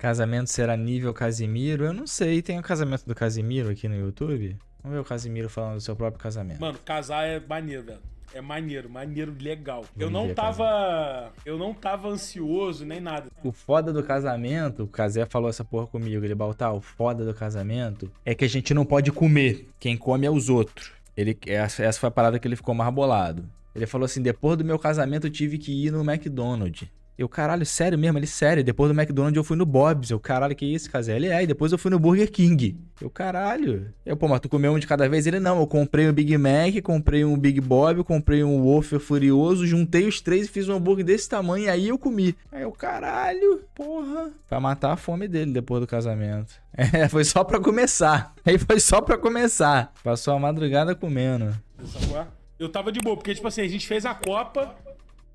Casamento será nível Casimiro? Eu não sei. Tem o casamento do Casimiro aqui no YouTube? Vamos ver o Casimiro falando do seu próprio casamento. Mano, casar é maneiro, velho. É maneiro, maneiro, legal. eu não tava. Casamento. Eu não tava ansioso nem nada. O foda do casamento, o Casé falou essa porra comigo, ele Baltar, o foda do casamento é que a gente não pode comer. Quem come é os outros. Ele, essa, essa foi a parada que ele ficou marbolado. Ele falou assim: depois do meu casamento eu tive que ir no McDonald's. Eu, caralho, sério mesmo, ele, sério. Depois do McDonald's eu fui no Bob's. Eu, caralho, que isso, Casé? Ele é. E depois eu fui no Burger King. Eu, caralho. Eu, pô, mas tu comeu um de cada vez? Ele, não. Eu comprei um Big Mac, comprei um Big Bob, comprei um Wolf Furioso, juntei os três e fiz um hambúrguer desse tamanho. E aí eu comi. Aí eu, caralho, porra. Pra matar a fome dele depois do casamento. É, foi só pra começar. Aí foi só pra começar. Passou a madrugada comendo. Eu tava de boa, porque, tipo assim, a gente fez a Copa.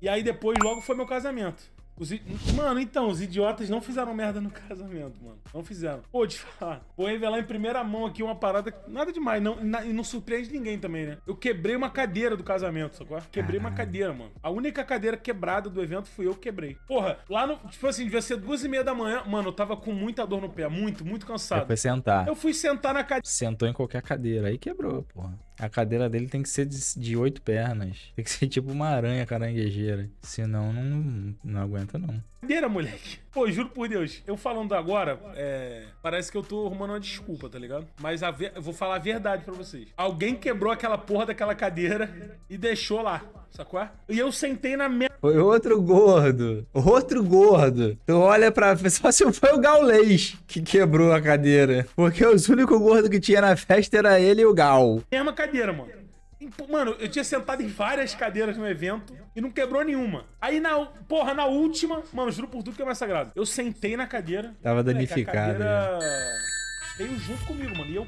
E aí depois logo foi meu casamento. Os, mano, então, os idiotas não fizeram merda no casamento, mano. Não fizeram. Pô, de falar. Vou revelar em primeira mão aqui uma parada. Nada demais. Não, na, e não surpreende ninguém também, né? Eu quebrei uma cadeira do casamento, sacou? Quebrei uma cadeira, mano. A única cadeira quebrada do evento fui eu que quebrei. Porra, lá no. Tipo assim, devia ser duas e meia da manhã. Mano, eu tava com muita dor no pé. Muito, muito cansado. Você foi sentar. Eu fui sentar na cadeira. Sentou em qualquer cadeira. Aí quebrou, porra. A cadeira dele tem que ser de, oito pernas. Tem que ser tipo uma aranha caranguejeira. Senão não, não aguenta, não. Cadeira, moleque. Pô, juro por Deus. Eu falando agora, é, parece que eu tô arrumando uma desculpa, tá ligado? Mas ver, eu vou falar a verdade para vocês. Alguém quebrou aquela porra daquela cadeira e deixou lá, sacou? E eu sentei na merda. Foi outro gordo. Outro gordo. Tu olha pra. Só se foi o Gaulês que quebrou a cadeira. Porque os únicos gordos que tinha na festa era ele e o Gal. Mesma cadeira cadeira, mano. Mano, eu tinha sentado em várias cadeiras no evento e não quebrou nenhuma. Aí na, porra, na última, mano, juro por tudo que é mais sagrado. Eu sentei na cadeira. Tava danificado. Cadeira... Né? Veio junto comigo, mano. E eu.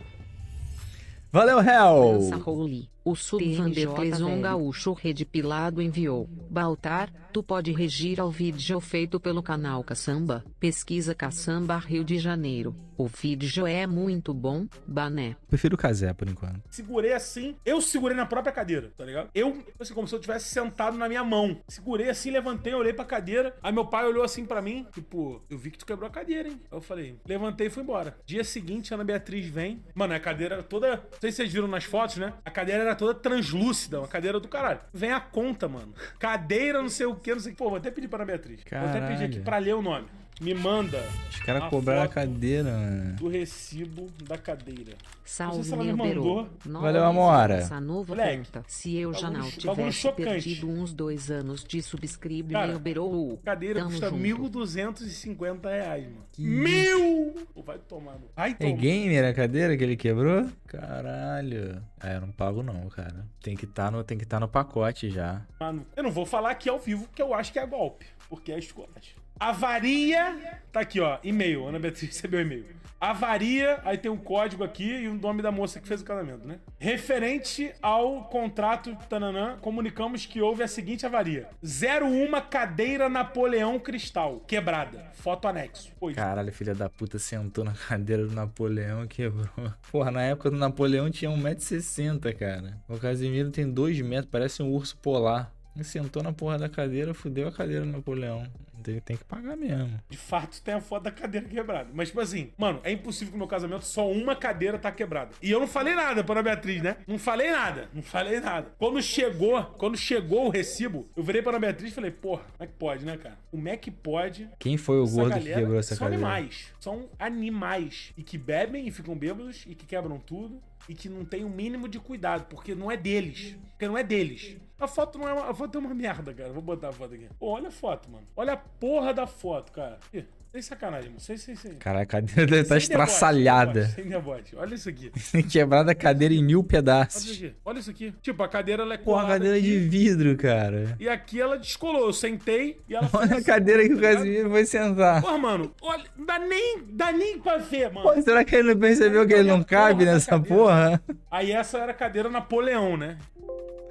Valeu, Hell! Nossa, holy. O subvanderfles um gaúcho redipilado enviou. Baltar, tu pode regir ao vídeo feito pelo canal Caçamba. Pesquisa Caçamba Rio de Janeiro. O vídeo é muito bom, bané. Prefiro o Casé por enquanto. Segurei assim, eu segurei na própria cadeira, tá ligado? Eu, assim, como se eu tivesse sentado na minha mão. Segurei assim, levantei, olhei pra cadeira. Aí meu pai olhou assim para mim, tipo, eu vi que tu quebrou a cadeira, hein? Eu falei, levantei e fui embora. Dia seguinte, Ana Beatriz vem. Mano, a cadeira toda. Não sei se vocês viram nas fotos, né? A cadeira era toda translúcida, uma cadeira do caralho. Vem a conta, mano. Cadeira, não sei o que, não sei o que. Pô, vou até pedir pra Beatriz. Caralho. Vou até pedir aqui pra ler o nome. Me manda. Os caras cobraram a cadeira, mano. Do recibo da cadeira. Salve, se meu mandou. Valeu, Amora. Essa nova Moleque, conta. Se eu já não tivesse perdido uns dois anos de subscribe, Cara, meu berou. Cadeira Tamo custa junto. 1.250 reais, mano. Que... Mil! Oh, vai tomar, mano. É vai tomar. É gamer a cadeira que ele quebrou? Caralho. Ah, eu não pago não, cara. Tem que tá no, tem que tá no pacote já. Mano, eu não vou falar aqui ao vivo porque eu acho que é golpe. Porque é esculacho. Avaria. Tá aqui, ó. E-mail. Ana Beatriz recebeu e-mail. Avaria, aí tem um código aqui e o nome da moça que fez o casamento, né? Referente ao contrato tananã, comunicamos que houve a seguinte avaria: 01 cadeira Napoleão Cristal, quebrada. Foto anexo. Pois. Caralho, filha da puta sentou na cadeira do Napoleão e quebrou. Porra, na época do Napoleão tinha 1,60m, cara. O Casimiro tem 2 metros, parece um urso polar. Sentou na porra da cadeira, fudeu a cadeira do Napoleão. Tem, tem que pagar mesmo. De fato, tem a foto da cadeira quebrada. Mas, tipo assim, mano, é impossível que no meu casamento só uma cadeira tá quebrada. E eu não falei nada pra a Beatriz, né? Não falei nada, não falei nada. Quando chegou, quando chegou o recibo, eu virei pra a Beatriz e falei, porra, como é que pode, né, cara? Como é que pode? Quem foi o gordo galera, que quebrou essa são cadeira? São animais. São animais. E que bebem e ficam bêbados e que quebram tudo e que não tem o um mínimo de cuidado, porque não é deles. Porque não é deles. A foto não é uma. A foto é uma merda, cara. Vou botar a foto aqui. Pô, olha a foto, mano. Olha a porra da foto, cara. Ih. Sem sacanagem, mano. Sem, sem, sem. Caralho, a cadeira deve estar tá estraçalhada. sem rebote, Olha isso aqui. Quebrada a cadeira em mil pedaços. Olha isso aqui. Olha isso aqui. Tipo, a cadeira ela é Porra, a cadeira é aqui. de vidro, cara. E aqui ela descolou. Eu sentei e ela. Olha a cadeira que tá o Casimiro foi sentar. Porra, mano. Olha, dá nem, dá nem pra ver, mano. Pô, será que ele não percebeu que ele não cabe nessa porra? Aí essa era a cadeira Napoleão, né?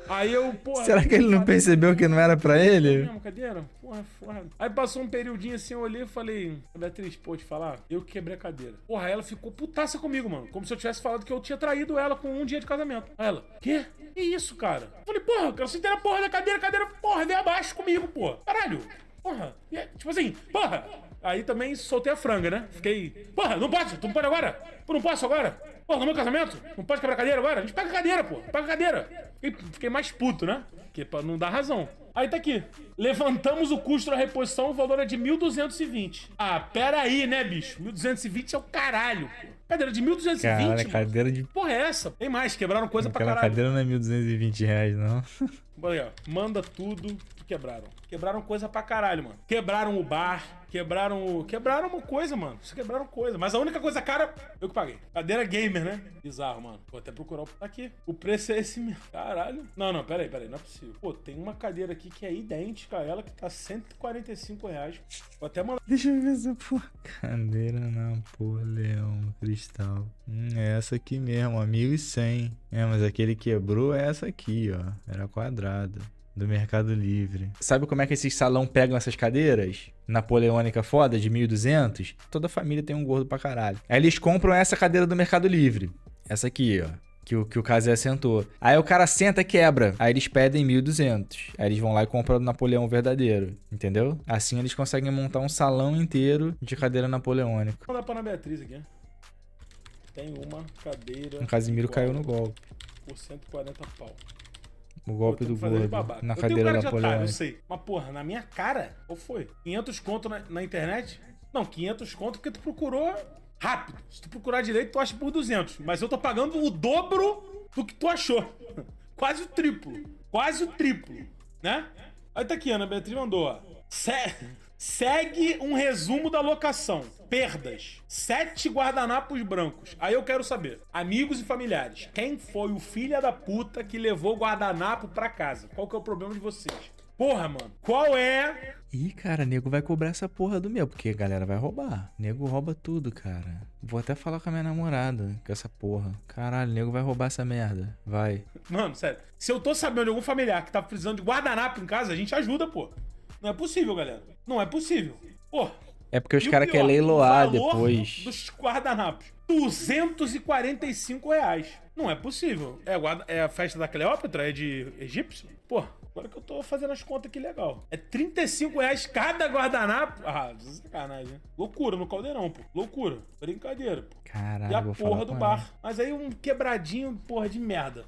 Aí eu, porra. Será que ele não percebeu que não era pra ele? Não, cadeira? porra, foda. Aí passou um periodinho assim, eu olhei e falei, Beatriz, pô, te falar, eu quebrei a cadeira. Porra, ela ficou putaça comigo, mano. Como se eu tivesse falado que eu tinha traído ela com um dia de casamento. Aí ela, quê? Que isso, cara? Eu falei, porra, cara, você tem a porra da cadeira, cadeira, porra, vem abaixo comigo, porra. Caralho, porra. E aí, é, tipo assim, porra. Aí também soltei a franga, né? Fiquei, porra, não pode, tu não pode agora? Pô, não posso agora? Pô, no meu casamento? Não pode quebrar a cadeira agora? A gente pega a cadeira, pô, pega a cadeira. Fiquei, fiquei mais puto, né? Porque pra não dar razão. Aí tá aqui. Levantamos o custo da reposição, o valor é de 1.220. Ah, pera aí, né, bicho? 1.220 é o caralho, pô. Cadeira de 1.220. Caralho, cadeira de. Porra, é essa? Tem mais, quebraram coisa Aquela pra caralho. cadeira não é 1.220 reais, não. Olha aí, ó. Manda tudo que quebraram. Quebraram coisa pra caralho, mano. Quebraram o bar, quebraram o. Quebraram uma coisa, mano. Vocês quebraram coisa. Mas a única coisa cara, eu que paguei. Cadeira gamer, né? Bizarro, mano. Vou até procurar o. Tá aqui. O preço é esse mesmo. Caralho. Não, não, pera aí, pera aí. Não é possível. Pô, tem uma cadeira aqui que é idêntica a ela, que tá 145 reais. Vou até mandar. Deixa eu ver essa porra. Cadeira Napoleão, Cristiano cristal. Hum, é essa aqui mesmo, a 1100. É, mas aquele quebrou é essa aqui, ó. Era quadrada. Do Mercado Livre. Sabe como é que esses salão pegam essas cadeiras? Napoleônica foda, de 1200? Toda família tem um gordo pra caralho. Aí eles compram essa cadeira do Mercado Livre. Essa aqui, ó que o, que o Kazé sentou. Aí o cara senta e quebra. Aí eles pedem 1.200. Aí eles vão lá e compram o Napoleão verdadeiro. Entendeu? Assim eles conseguem montar um salão inteiro de cadeira napoleônica. Vou dar pra Ana Beatriz aqui, né? Tem uma cadeira. O Casimiro caiu no golpe. Por 140 pau. O golpe do gordo na eu cadeira da Napoleão. Tá, eu sei. Mas, porra, na minha cara, ou foi? 500 conto na, na, internet? Não, 500 conto porque tu procurou rápido. Se tu procurar direito, tu acha por 200. Mas eu tô pagando o dobro do que tu achou. Quase o triplo. Quase o triplo. Né? Aí tá aqui, Ana Beatriz mandou, Sério? Segue um resumo da locação. Perdas. Sete guardanapos brancos. Aí eu quero saber, amigos e familiares, quem foi o filho da puta que levou o guardanapo pra casa? Qual que é o problema de vocês? Porra, mano, qual é? Ih, cara, nego vai cobrar essa porra do meu, porque a galera vai roubar. Nego rouba tudo, cara. Vou até falar com a minha namorada com essa porra. Caralho, nego vai roubar essa merda. Vai. Mano, sério. Se eu tô sabendo de algum familiar que tá precisando de guardanapo em casa, a gente ajuda, pô. Não é possível, galera. Não é possível. Pô. É porque os caras querem leiloar depois. Dos guardanapos. 245 reais. Não é possível. É, guarda, é a festa da Cleópatra? É de egípcio? Pô, agora que eu tô fazendo as contas aqui legal. É 35 reais cada guardanapo. Ah, sacanagem, né? Loucura no caldeirão, pô. Loucura. Brincadeira, pô. Caralho. E a porra do bar. Mas aí um quebradinho, porra, de merda.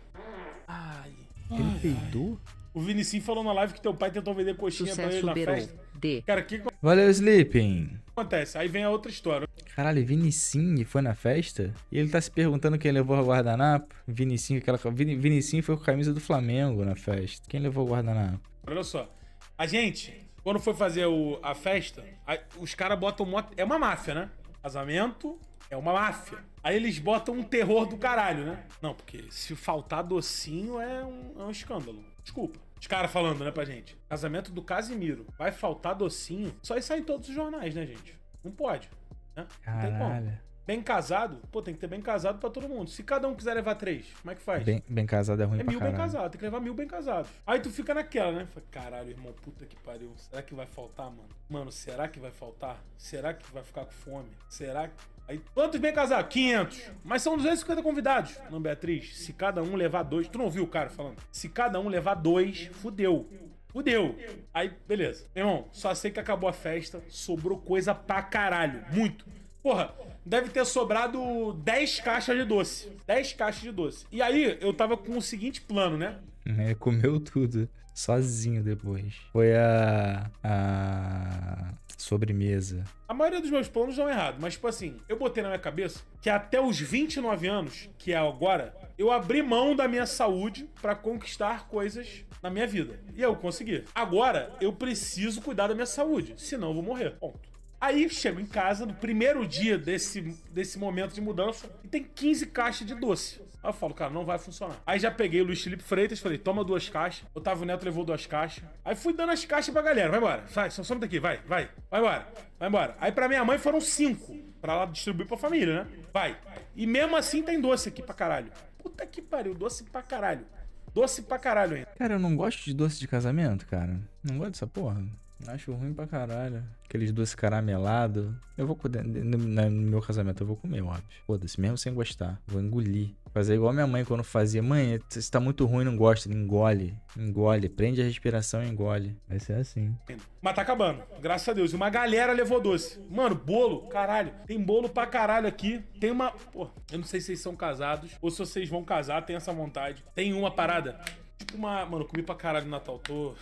Ai. Ele peidou? O Vinicius falou na live que teu pai tentou vender coxinha Sucesso pra ele na Berou. festa. D. Cara, que Valeu, Sleeping. acontece? Aí vem a outra história. Caralho, Vinicinho foi na festa? E ele tá se perguntando quem levou a guardanapo? Vinicinho, aquela. Vini, Vinicinho foi com a camisa do Flamengo na festa. Quem levou a guardanapo? Olha só. A gente, quando foi fazer o, a festa, a, os caras botam. Moto... é uma máfia, né? Casamento é uma máfia. Aí eles botam um terror do caralho, né? Não, porque se faltar docinho é um, é um escândalo. Desculpa. Os caras falando, né, pra gente. Casamento do Casimiro. Vai faltar docinho. Só isso aí em todos os jornais, né, gente? Não pode. Né? Não tem como. Bem casado, pô, tem que ter bem casado pra todo mundo. Se cada um quiser levar três, como é que faz? Bem, bem casado é ruim é pra mil caralho. bem casado, tem que levar mil bem casados. Aí tu fica naquela, né? Fala, caralho, irmão, puta que pariu. Será que vai faltar, mano? Mano, será que vai faltar? Será que vai ficar com fome? Será que. Aí, quantos vem casar? 500. Mas são 250 convidados. Não, Beatriz, se cada um levar dois... Tu não ouviu o cara falando? Se cada um levar dois, fudeu. Fudeu. Aí, beleza. Meu irmão, só sei que acabou a festa, sobrou coisa pra caralho. Muito. Porra, deve ter sobrado 10 caixas de doce. 10 caixas de doce. E aí, eu tava com o seguinte plano, né? É, comeu tudo. Sozinho depois. Foi a. A sobremesa. A maioria dos meus planos dão errado, mas tipo assim, eu botei na minha cabeça que até os 29 anos, que é agora, eu abri mão da minha saúde para conquistar coisas na minha vida. E eu consegui. Agora eu preciso cuidar da minha saúde, senão eu vou morrer. Ponto. Aí chego em casa no primeiro dia desse, desse momento de mudança e tem 15 caixas de doce. Aí eu falo, cara, não vai funcionar. Aí já peguei o Luiz Felipe Freitas, falei, toma duas caixas. Otávio Neto levou duas caixas. Aí fui dando as caixas pra galera. Vai embora, sai, só some daqui, vai, vai, vai embora, vai embora. Aí pra minha mãe foram cinco. Pra lá distribuir pra família, né? Vai. E mesmo assim tem doce aqui pra caralho. Puta que pariu, doce pra caralho. Doce pra caralho ainda. Cara, eu não gosto de doce de casamento, cara. Não gosto dessa porra. Acho ruim pra caralho. Aqueles doces caramelados. Eu vou comer. No, no meu casamento eu vou comer, óbvio. Foda-se, mesmo sem gostar. Vou engolir. Fazer igual minha mãe quando fazia. Mãe, você tá muito ruim, não gosta. Engole. Engole. Prende a respiração e engole. Vai ser assim. Mas tá acabando. Graças a Deus. Uma galera levou doce. Mano, bolo. Caralho. Tem bolo pra caralho aqui. Tem uma. Pô, eu não sei se vocês são casados ou se vocês vão casar. Tem essa vontade. Tem uma parada. Tipo uma. Mano, comi pra caralho no Natal. Tô.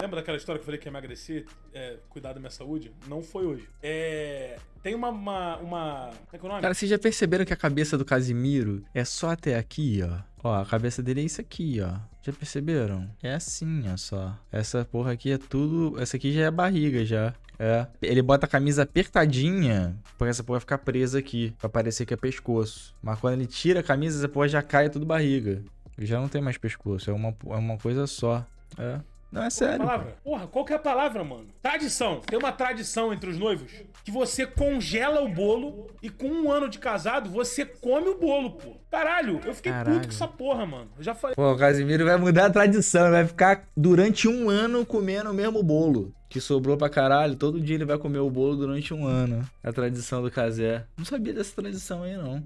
Lembra daquela história que eu falei que ia emagrecer, é, cuidar da minha saúde? Não foi hoje. É, tem uma. uma, uma é que é o nome? Cara, vocês já perceberam que a cabeça do Casimiro é só até aqui, ó? Ó, a cabeça dele é isso aqui, ó. Já perceberam? É assim, ó só. Essa porra aqui é tudo. Essa aqui já é a barriga, já. É. Ele bota a camisa apertadinha porque essa porra ficar presa aqui. Pra parecer que é pescoço. Mas quando ele tira a camisa, essa porra já cai tudo barriga. Já não tem mais pescoço. É uma, é uma coisa só. É. Não, é, é sério. Qual Porra, qual que é a palavra, mano? Tradição. Tem uma tradição entre os noivos que você congela o bolo e com um ano de casado você come o bolo, pô. Caralho, eu fiquei Caralho. puto com essa porra, mano. Eu já falei. Pô, o Casimiro vai mudar a tradição, vai ficar durante um ano comendo o mesmo bolo que sobrou pra caralho, todo dia ele vai comer o bolo durante um ano. É a tradição do casé. Não sabia dessa tradição aí, não.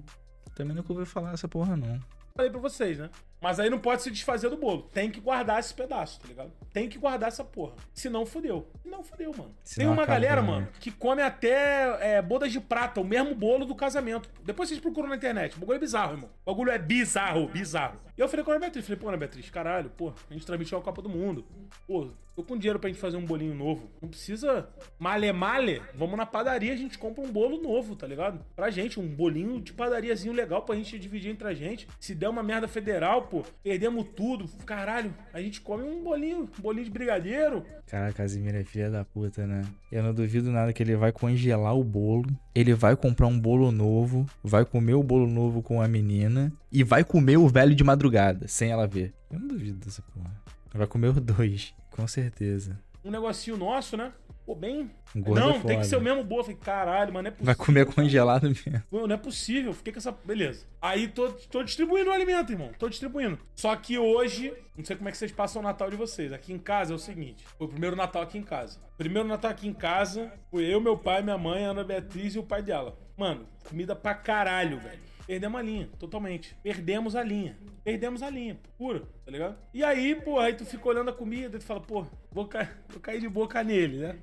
Também nunca ouvi falar essa porra, não. Falei pra vocês, né? Mas aí não pode se desfazer do bolo. Tem que guardar esse pedaço, tá ligado? Tem que guardar essa porra. Senão fudeu. Não fudeu, mano. Senão Tem uma galera, mano, que come até é, bodas de prata, o mesmo bolo do casamento. Depois vocês procuram na internet. O bagulho é bizarro, irmão. O bagulho é bizarro, bizarro. E eu falei com é a Ana Beatriz. Falei, pô, Ana Beatriz, caralho, pô, a gente transmitiu a Copa do Mundo. Pô, tô com dinheiro pra gente fazer um bolinho novo. Não precisa male male. Vamos na padaria, a gente compra um bolo novo, tá ligado? Pra gente, um bolinho de padariazinho legal pra gente dividir entre a gente. Se der uma merda federal, pô, perdemos tudo, caralho, a gente come um bolinho, um bolinho de brigadeiro. Cara, Casimiro é filha da puta, né? Eu não duvido nada que ele vai congelar o bolo, ele vai comprar um bolo novo, vai comer o bolo novo com a menina e vai comer o velho de madrugada, sem ela ver. Eu não duvido dessa porra. Vai comer os dois, com certeza. Um negocinho nosso, né? pô, bem. não, é tem que ser o mesmo bolo. falei, caralho, mano, não é possível. Vai comer congelado mesmo. Não é possível, fiquei com essa. Beleza. Aí tô, tô distribuindo o alimento, irmão. Tô distribuindo. Só que hoje, não sei como é que vocês passam o Natal de vocês. Aqui em casa é o seguinte: foi o primeiro Natal aqui em casa. Primeiro Natal aqui em casa, foi eu, meu pai, minha mãe, Ana Beatriz e o pai dela. Mano, comida pra caralho, velho. Perdemos a linha, totalmente. Perdemos a linha. Perdemos a linha, puro tá ligado? E aí, pô, aí tu fica olhando a comida e tu fala, pô, vou, ca... vou cair de boca nele, né?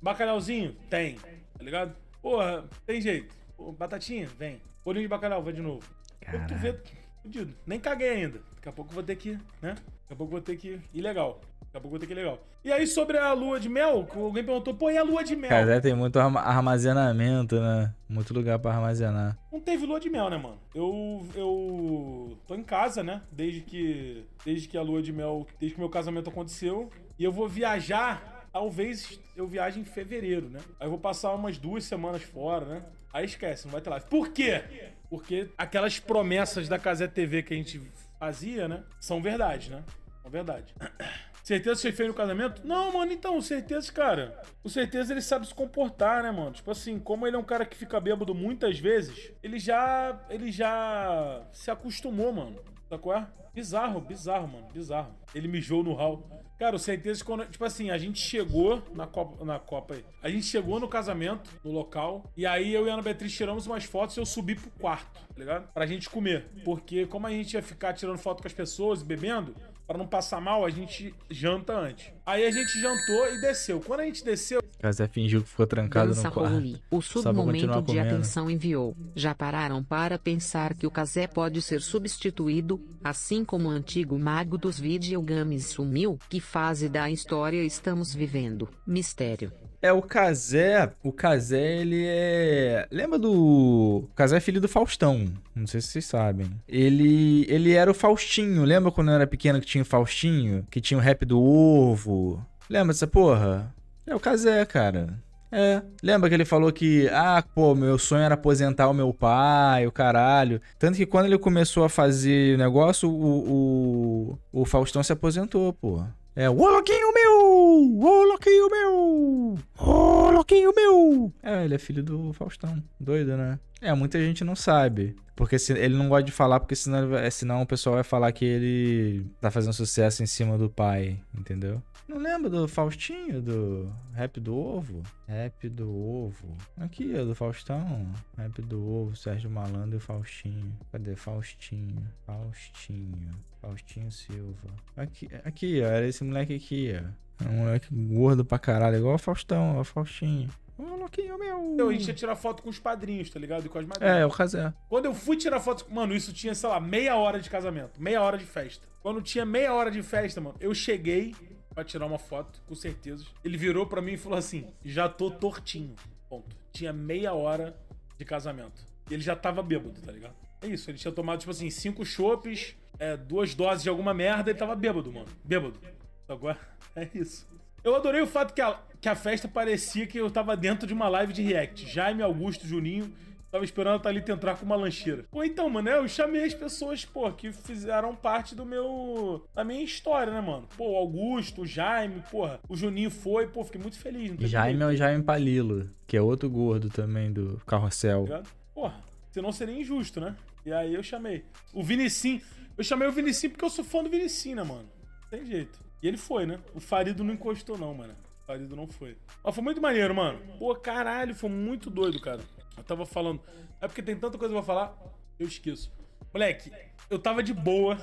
Bacalhauzinho? Tem, tá ligado? Porra, tem jeito. Batatinha? Vem. Olhinho de bacalhau, vai de novo. Caraca. Tu vê fudido. Nem caguei ainda. Daqui a pouco vou ter que, né? Daqui a pouco vou ter que ir legal. Daqui a pouco vou ter que ir legal. E aí, sobre a lua de mel, alguém perguntou, pô, e a lua de mel? Cara, é, tem muito armazenamento, né? Muito lugar pra armazenar. Não teve lua de mel, né, mano? Eu. Eu. tô em casa, né? Desde que. Desde que a lua de mel. Desde que meu casamento aconteceu. E eu vou viajar talvez eu viaje em fevereiro, né? Aí eu vou passar umas duas semanas fora, né? Aí esquece, não vai ter live. Por quê? Porque aquelas promessas da Casé TV que a gente fazia, né? São verdade, né? São verdade. Certeza foi feio no casamento? Não, mano, então, certeza, cara. O certeza ele sabe se comportar, né, mano? Tipo assim, como ele é um cara que fica bêbado muitas vezes, ele já. ele já se acostumou, mano. Sacou? É? Bizarro, bizarro, mano. Bizarro. Ele mijou no hall. Cara, eu certeza assim, que quando. Tipo assim, a gente chegou na Copa. Na Copa aí. A gente chegou no casamento, no local. E aí eu e a Ana Beatriz tiramos umas fotos e eu subi pro quarto, tá ligado? Pra gente comer. Porque como a gente ia ficar tirando foto com as pessoas e bebendo, para não passar mal, a gente janta antes. Aí a gente jantou e desceu. Quando a gente desceu... Casé fingiu que ficou trancado Dança no quarto. Rui. O submomento de atenção enviou. Já pararam para pensar que o Casé pode ser substituído, assim como o antigo mago dos videogames sumiu? Que fase da história estamos vivendo? Mistério. É, o Kazé, o Kazé, ele é... Lembra do... O Kazé é filho do Faustão, não sei se vocês sabem. Ele, ele era o Faustinho, lembra quando eu era pequeno que tinha o Faustinho? Que tinha o rap do ovo? Lembra dessa porra? É o Kazé, cara. É. Lembra que ele falou que, ah, pô, meu sonho era aposentar o meu pai, o caralho. Tanto que quando ele começou a fazer o negócio, o, o, o Faustão se aposentou, pô. É, o louquinho meu! meu! Ô, Loquinho meu! Ô, Loquinho meu! É, ele é filho do Faustão. Doido, né? É, muita gente não sabe. Porque se, ele não gosta de falar, porque senão, é, senão o pessoal vai falar que ele tá fazendo sucesso em cima do pai, entendeu? Não lembro do Faustinho, do Rap do Ovo? Rap do Ovo. Aqui, ó, do Faustão. Rap do Ovo, Sérgio Malandro e Faustinho. Cadê Faustinho? Faustinho. Faustinho Silva. Aqui, aqui ó, era esse moleque aqui, ó. É um moleque gordo pra caralho, igual o Faustão, o Faustinho. Ô, louquinho meu! Não, a gente ia tirar foto com os padrinhos, tá ligado? E com as madrinhas. É, o casé. Quando eu fui tirar foto. Mano, isso tinha, sei lá, meia hora de casamento, meia hora de festa. Quando tinha meia hora de festa, mano, eu cheguei pra tirar uma foto, com certeza. Ele virou pra mim e falou assim: já tô tortinho. Ponto. Tinha meia hora de casamento. E ele já tava bêbado, tá ligado? É isso, ele tinha tomado, tipo assim, cinco chopes, é, duas doses de alguma merda e tava bêbado, mano. Bêbado. Agora. É isso. Eu adorei o fato que a, que a festa parecia que eu tava dentro de uma live de react. Jaime, Augusto, Juninho Tava esperando a Thalita entrar com uma lancheira. Pô, então, mano, eu chamei as pessoas, pô, que fizeram parte do meu. da minha história, né, mano? Pô, o Augusto, o Jaime, porra. O Juninho foi, pô, fiquei muito feliz. Jaime é o Jaime Palilo, que é outro gordo também do carrossel. Tá porra, senão seria injusto, né? E aí eu chamei. O Vinicim. Eu chamei o Vinicim porque eu sou fã do Vinicim, né, mano? Tem jeito. E ele foi, né? O Farido não encostou, não, mano. O Farido não foi. Mas foi muito maneiro, mano. Pô, caralho, foi muito doido, cara. Eu tava falando. É porque tem tanta coisa pra falar, eu esqueço. Moleque, eu tava de boa.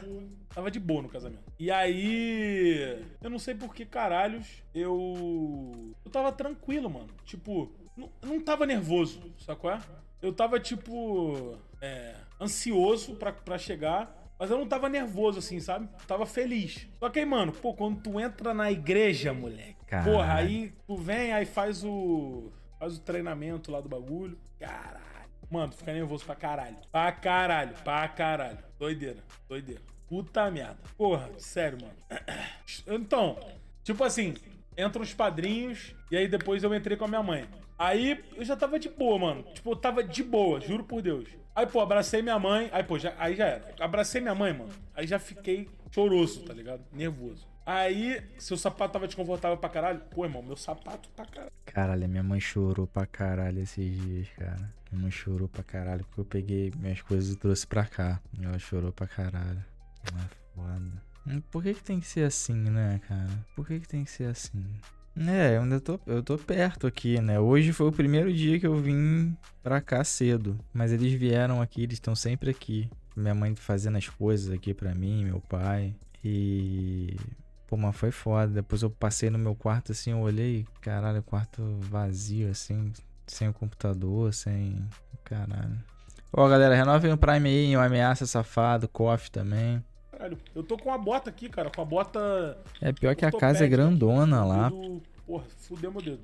Tava de boa no casamento. E aí. Eu não sei por que caralhos eu. Eu tava tranquilo, mano. Tipo, não, não tava nervoso, sacou? É? Eu tava, tipo. É, ansioso pra, pra chegar. Mas eu não tava nervoso, assim, sabe? Tava feliz. Só que aí, mano, pô, quando tu entra na igreja, moleque. Caralho. Porra, aí tu vem, aí faz o. Faz o treinamento lá do bagulho. Caralho. Mano, tu fica nervoso pra caralho. Pra caralho, pra caralho. Doideira, doideira. Puta merda. Porra, sério, mano. Então, tipo assim, entram os padrinhos e aí depois eu entrei com a minha mãe. Aí eu já tava de boa, mano. Tipo, eu tava de boa, juro por Deus. Aí, pô, abracei minha mãe. Aí, pô, já, aí já era. Abracei minha mãe, mano. Aí já fiquei choroso, tá ligado? Nervoso. Aí, seu sapato tava desconfortável pra caralho. Pô, irmão, meu sapato pra caralho. Caralho, minha mãe chorou pra caralho esses dias, cara. Minha mãe chorou pra caralho porque eu peguei minhas coisas e trouxe pra cá. E ela chorou pra caralho. Mas é foda. Hum, por que que tem que ser assim, né, cara? Por que que tem que ser assim? É, eu ainda tô, eu tô perto aqui, né? Hoje foi o primeiro dia que eu vim pra cá cedo. Mas eles vieram aqui, eles estão sempre aqui. Minha mãe fazendo as coisas aqui pra mim, meu pai. E. Pô, mas foi foda. Depois eu passei no meu quarto assim, eu olhei, caralho, quarto vazio, assim, sem o computador, sem. Caralho. Ó, galera, renovem o Prime aí, o Ameaça Safado, Coffee também caralho. Eu tô com a bota aqui, cara, com a bota. É pior que a casa é grandona lá. Porra, fudeu meu dedo.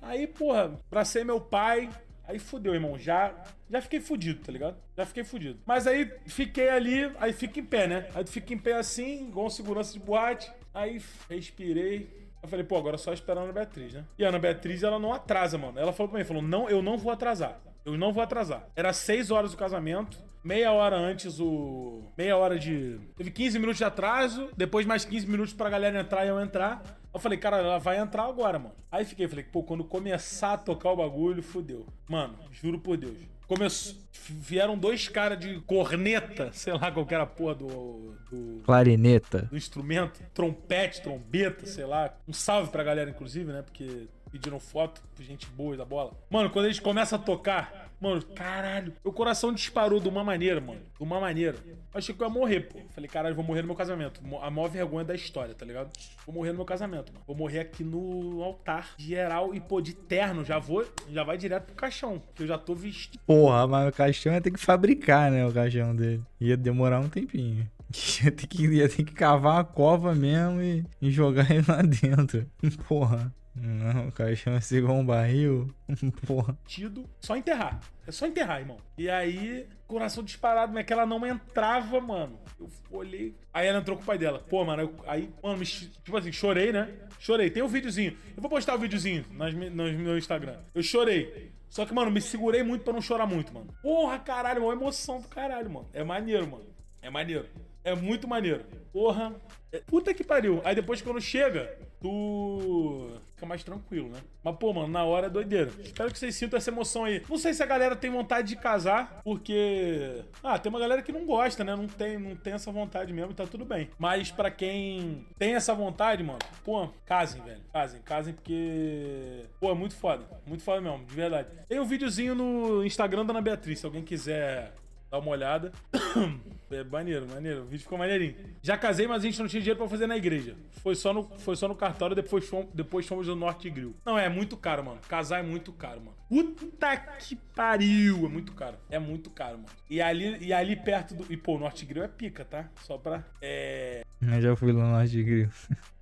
Aí, porra, pra ser meu pai, Aí fudeu, irmão. Já, já fiquei fudido, tá ligado? Já fiquei fudido. Mas aí fiquei ali, aí fica em pé, né? Aí fica em pé assim, igual segurança de boate. Aí respirei. Eu falei, pô, agora é só esperar a Ana Beatriz, né? E a Ana Beatriz, ela não atrasa, mano. Ela falou pra mim, falou, não, eu não vou atrasar. Eu não vou atrasar. Era 6 horas o casamento, meia hora antes o. Meia hora de. Teve 15 minutos de atraso, depois mais 15 minutos pra galera entrar e eu entrar. Eu falei, cara, ela vai entrar agora, mano. Aí fiquei, falei, pô, quando começar a tocar o bagulho, fudeu. Mano, juro por Deus. Começou. Vieram dois caras de corneta, sei lá qual que era a porra do, do. Clarineta. Do instrumento. Trompete, trombeta, sei lá. Um salve pra galera, inclusive, né? Porque pediram foto, gente boa da bola. Mano, quando eles começam a tocar, mano, caralho, meu coração disparou de uma maneira, mano. De uma maneira. Eu achei que eu ia morrer, pô. Falei, caralho, vou morrer no meu casamento. A maior vergonha da história, tá ligado? Vou morrer no meu casamento, mano. Vou morrer aqui no altar, geral e, pô, de terno. Já vou, já vai direto pro caixão, que eu já tô vestido. Porra, mas o caixão ia ter que fabricar, né? O caixão dele. Ia demorar um tempinho. Ia ter que, ia ter que cavar a cova mesmo e, e jogar ele lá dentro. Porra. Não, o caixão é igual um barril. Porra. Tido, só enterrar. É só enterrar, irmão. E aí, coração disparado, mas é que ela não entrava, mano. Eu olhei. Aí ela entrou com o pai dela. Pô, mano, eu, aí, mano, tipo assim, chorei, né? Chorei. Tem um videozinho. Eu vou postar o um videozinho nas, no meu Instagram. Eu chorei. Só que, mano, me segurei muito pra não chorar muito, mano. Porra, caralho, uma Emoção do caralho, mano. É maneiro, mano. É maneiro. É muito maneiro. Porra. É... Puta que pariu. Aí depois quando chega, tu fica mais tranquilo, né? Mas, pô, mano, na hora é doideira. Espero que vocês sintam essa emoção aí. Não sei se a galera tem vontade de casar, porque. Ah, tem uma galera que não gosta, né? Não tem, não tem essa vontade mesmo e tá tudo bem. Mas para quem tem essa vontade, mano, pô, casem, velho. Casem, casem, porque. Pô, é muito foda. Muito foda mesmo, de verdade. Tem um videozinho no Instagram da Ana Beatriz, se alguém quiser Dá uma olhada. É maneiro, maneiro. O vídeo ficou maneirinho. Já casei, mas a gente não tinha dinheiro pra fazer na igreja. Foi só no, foi só no cartório, depois fomos, depois fomos no Norte Grill. Não, é muito caro, mano. Casar é muito caro, mano. Puta que pariu! É muito caro. É muito caro, mano. E ali, e ali perto do. E pô, o Norte Grill é pica, tá? Só pra. É. Eu já fui lá no Norte Grill.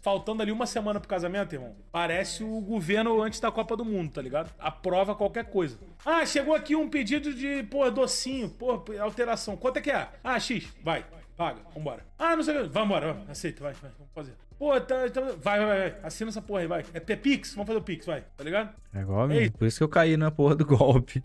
Faltando ali uma semana pro casamento, irmão. Parece o governo antes da Copa do Mundo, tá ligado? Aprova qualquer coisa. Ah, chegou aqui um pedido de, pô, docinho, pô, alteração. Quanto é que é? Ah, X, vai. Paga, vambora. Ah, não sei o que. Vambora, aceita, vai, vai, vamos fazer. Pô, tá, tá, vai, vai, vai, assina essa porra aí, vai. É, é Pix, vamos fazer o Pix, vai, tá ligado? É igual mesmo. Por isso que eu caí na porra do golpe.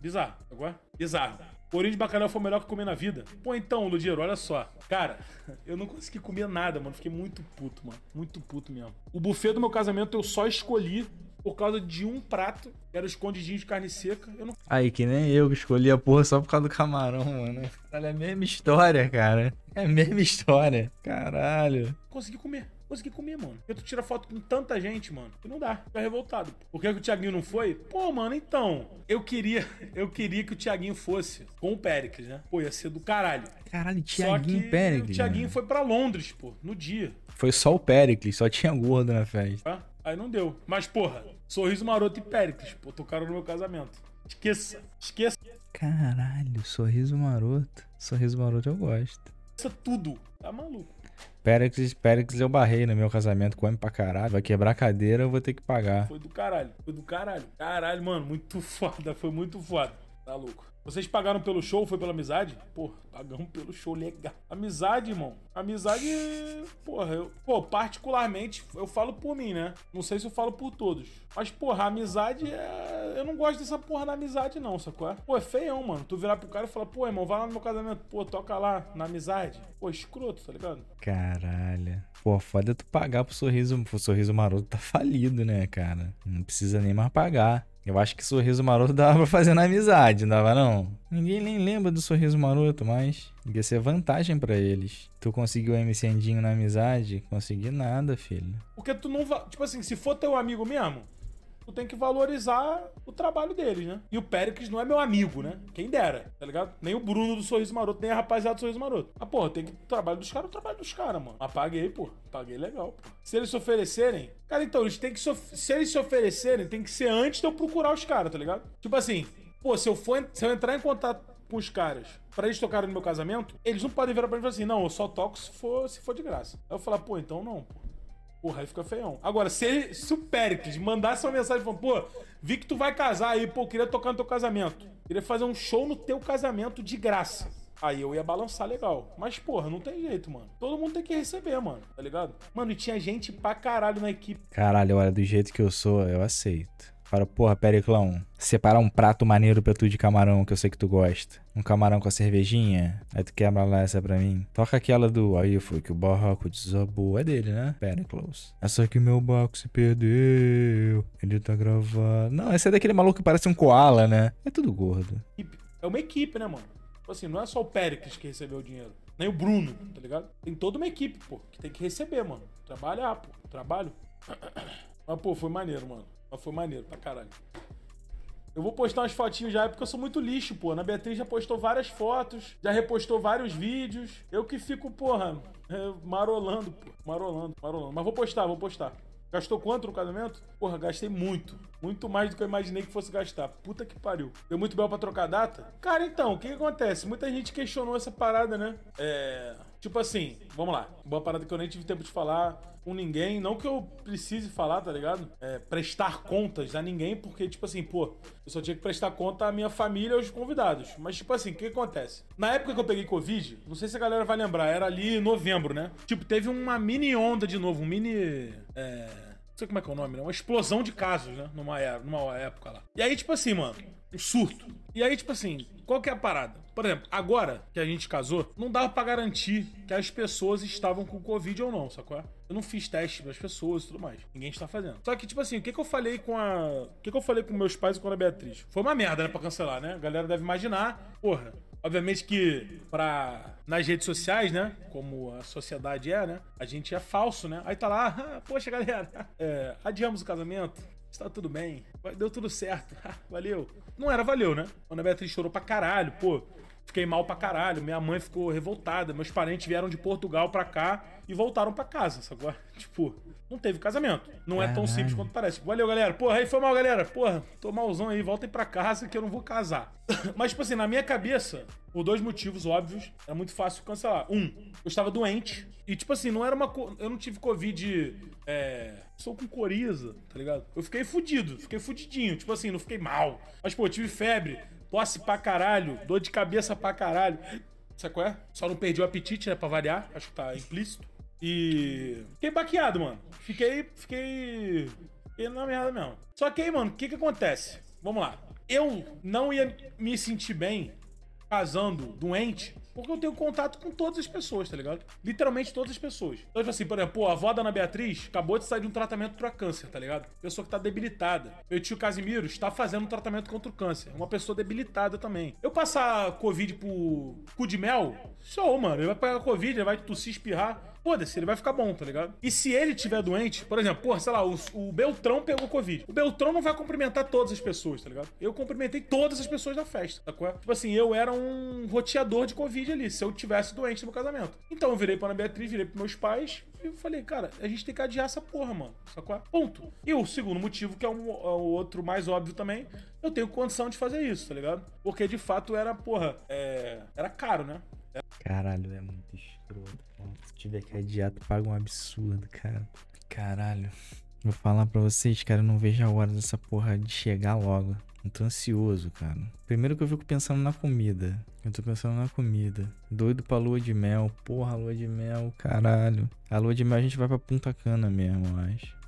Bizarro, agora? Bizarro. Bolinho de bacalhau foi o melhor que comer na vida. Pô, então, Ludiro, olha só. Cara, eu não consegui comer nada, mano. Fiquei muito puto, mano. Muito puto mesmo. O buffet do meu casamento eu só escolhi por causa de um prato, que era os escondidinhos de carne seca. Eu não... Aí, que nem eu que escolhi a porra só por causa do camarão, mano. é a mesma história, cara. É a mesma história. Caralho. Consegui comer consegui comer, mano. Porque tu tira foto com tanta gente, mano, que não dá. Fica revoltado. Por que, que o Thiaguinho não foi? Pô, mano, então, eu queria, eu queria que o Thiaguinho fosse com o Péricles, né? Pô, ia ser do caralho. Caralho, Thiaguinho e Péricles. O Thiaguinho mano. foi para Londres, pô, no dia. Foi só o Péricles, só tinha gordo na festa. Ah? Aí não deu. Mas, porra, sorriso maroto e Péricles, pô, tocaram no meu casamento. Esqueça, esqueça. Caralho, sorriso maroto. Sorriso maroto eu gosto. Esqueça tudo. Tá maluco. Péricles, Péricles eu barrei no meu casamento, come pra caralho. Vai quebrar a cadeira, eu vou ter que pagar. Foi do caralho, foi do caralho. Caralho, mano, muito foda, foi muito foda. Tá louco. Vocês pagaram pelo show? Foi pela amizade? Pô, pagamos pelo show, legal. Amizade, irmão. Amizade. Porra, eu. Pô, particularmente, eu falo por mim, né? Não sei se eu falo por todos. Mas, porra, amizade é. Eu não gosto dessa porra da amizade, não, sacou? É? Pô, é feião, mano. Tu virar pro cara e falar, pô, irmão, vai lá no meu casamento. Pô, toca lá, na amizade. Pô, escroto, tá ligado? Caralho. Pô, foda tu pagar pro sorriso. O sorriso maroto tá falido, né, cara? Não precisa nem mais pagar. Eu acho que sorriso maroto dava pra fazer na amizade, não dava não? Ninguém nem lembra do sorriso maroto, mas ia ser vantagem para eles. Tu conseguiu o MC Andinho na amizade? Consegui nada, filho. Porque tu não vai. Tipo assim, se for teu amigo mesmo, tu tem que valorizar o trabalho deles, né? E o Péricles não é meu amigo, né? Quem dera, tá ligado? Nem o Bruno do Sorriso Maroto, nem a rapaziada do Sorriso Maroto. Ah, porra, tem que o trabalho dos caras, é o trabalho dos caras, mano. Apaguei, ah, pô. Paguei legal, pô. Se eles se oferecerem. Cara, então, eles têm que. So... Se eles se oferecerem, tem que ser antes de eu procurar os caras, tá ligado? Tipo assim, pô, se eu for. Se eu entrar em contato com os caras para eles tocarem no meu casamento, eles não podem virar pra mim e falar assim, não, eu só toco se for, se for de graça. Aí eu falar, pô, então não, pô. Porra, aí fica feião. Agora, se, ele, se o Pericles mandasse uma mensagem falando, pô, vi que tu vai casar aí, pô, queria tocar no teu casamento. Queria fazer um show no teu casamento de graça. Aí eu ia balançar legal. Mas, porra, não tem jeito, mano. Todo mundo tem que receber, mano. Tá ligado? Mano, e tinha gente pra caralho na equipe. Caralho, olha, do jeito que eu sou, eu aceito. Fala, porra, Periclão, separar um prato maneiro pra tu de camarão, que eu sei que tu gosta. Um camarão com a cervejinha. Aí tu quebra lá essa pra mim. Toca aquela do. Aí foi que o barraco desabou. É dele, né? Pericles. Essa é que meu barco se perdeu. Ele tá gravado. Não, essa é daquele maluco que parece um koala, né? É tudo gordo. É uma equipe, né, mano? Tipo assim, não é só o Pericles que recebeu o dinheiro. Nem o Bruno, tá ligado? Tem toda uma equipe, pô, que tem que receber, mano. Trabalhar, pô. Trabalho. Mas, pô, foi maneiro, mano. Mas foi maneiro pra caralho. Eu vou postar umas fotinhas já, é porque eu sou muito lixo, pô. Na Beatriz já postou várias fotos, já repostou vários vídeos. Eu que fico, porra, marolando, pô. Marolando, marolando. Mas vou postar, vou postar. Gastou quanto no casamento? Porra, gastei muito. Muito mais do que eu imaginei que fosse gastar. Puta que pariu. Deu muito bel pra trocar data? Cara, então, o que, que acontece? Muita gente questionou essa parada, né? É. Tipo assim, vamos lá. Uma parada que eu nem tive tempo de falar com ninguém. Não que eu precise falar, tá ligado? É, prestar contas a ninguém, porque, tipo assim, pô, eu só tinha que prestar conta à minha família e aos convidados. Mas, tipo assim, o que acontece? Na época que eu peguei Covid, não sei se a galera vai lembrar, era ali em novembro, né? Tipo, teve uma mini onda de novo, um mini. É. Não sei como é que é o nome, né? Uma explosão de casos, né? Numa, é, numa época lá. E aí, tipo assim, mano, surto. E aí, tipo assim, qual que é a parada? Por exemplo, agora que a gente casou, não dava para garantir que as pessoas estavam com Covid ou não, sacou? Eu não fiz teste das pessoas e tudo mais. Ninguém está fazendo. Só que, tipo assim, o que, que eu falei com a. O que, que eu falei com meus pais e com a Beatriz? Foi uma merda, né, pra cancelar, né? A galera deve imaginar. Porra, Obviamente que pra, nas redes sociais, né? Como a sociedade é, né? A gente é falso, né? Aí tá lá, ah, poxa, galera, é, adiamos o casamento, Está tudo bem. Deu tudo certo. valeu. Não era valeu, né? A Ana Beatriz chorou pra caralho, pô. Fiquei mal pra caralho. Minha mãe ficou revoltada. Meus parentes vieram de Portugal pra cá e voltaram pra casa, agora Tipo, não teve casamento. Não caralho. é tão simples quanto parece. Valeu, galera. Porra, aí foi mal, galera. Porra, tô malzão aí. Voltem pra casa que eu não vou casar. Mas, tipo assim, na minha cabeça, por dois motivos óbvios, é muito fácil cancelar. Um, eu estava doente. E, tipo assim, não era uma. Eu não tive Covid é, sou com coriza, tá ligado? Eu fiquei fudido, fiquei fudidinho, tipo assim, não fiquei mal. Mas, pô, tive febre, tosse pra caralho, dor de cabeça pra caralho. Sabe qual é? Só não perdi o apetite, né, pra variar, acho que tá implícito. E. Fiquei baqueado, mano. Fiquei. Fiquei. Fiquei na merda mesmo. Só que aí, mano, o que que acontece? Vamos lá. Eu não ia me sentir bem casando doente porque eu tenho contato com todas as pessoas, tá ligado? Literalmente todas as pessoas. Então, tipo assim, por exemplo, pô, a avó da Ana Beatriz acabou de sair de um tratamento pra câncer, tá ligado? Pessoa que tá debilitada. Meu tio Casimiro está fazendo um tratamento contra o câncer. Uma pessoa debilitada também. Eu passar Covid pro cu de mel, show, mano. Ele vai pegar Covid, ele vai tossir, espirrar foda-se, ele vai ficar bom, tá ligado? E se ele tiver doente, por exemplo, porra, sei lá, o, o, Beltrão pegou Covid. O Beltrão não vai cumprimentar todas as pessoas, tá ligado? Eu cumprimentei todas as pessoas da festa, tá qual Tipo assim, eu era um roteador de Covid ali, se eu tivesse doente no casamento. Então eu virei pra Ana Beatriz, virei pros meus pais e falei, cara, a gente tem que adiar essa porra, mano, sacou? Ponto. E o segundo motivo, que é, é o um, um outro mais óbvio também, eu tenho condição de fazer isso, tá ligado? Porque de fato era, porra, é... era caro, né? Caralho, é muito escroto tiver adiato paga um absurdo, cara. Caralho. Vou falar pra vocês, cara, eu não vejo a hora dessa porra de chegar logo. Eu tô ansioso, cara. Primeiro que eu fico pensando na comida. Eu tô pensando na comida. Doido pra lua de mel. Porra, lua de mel, caralho. A lua de mel a gente vai pra Punta Cana mesmo, eu acho.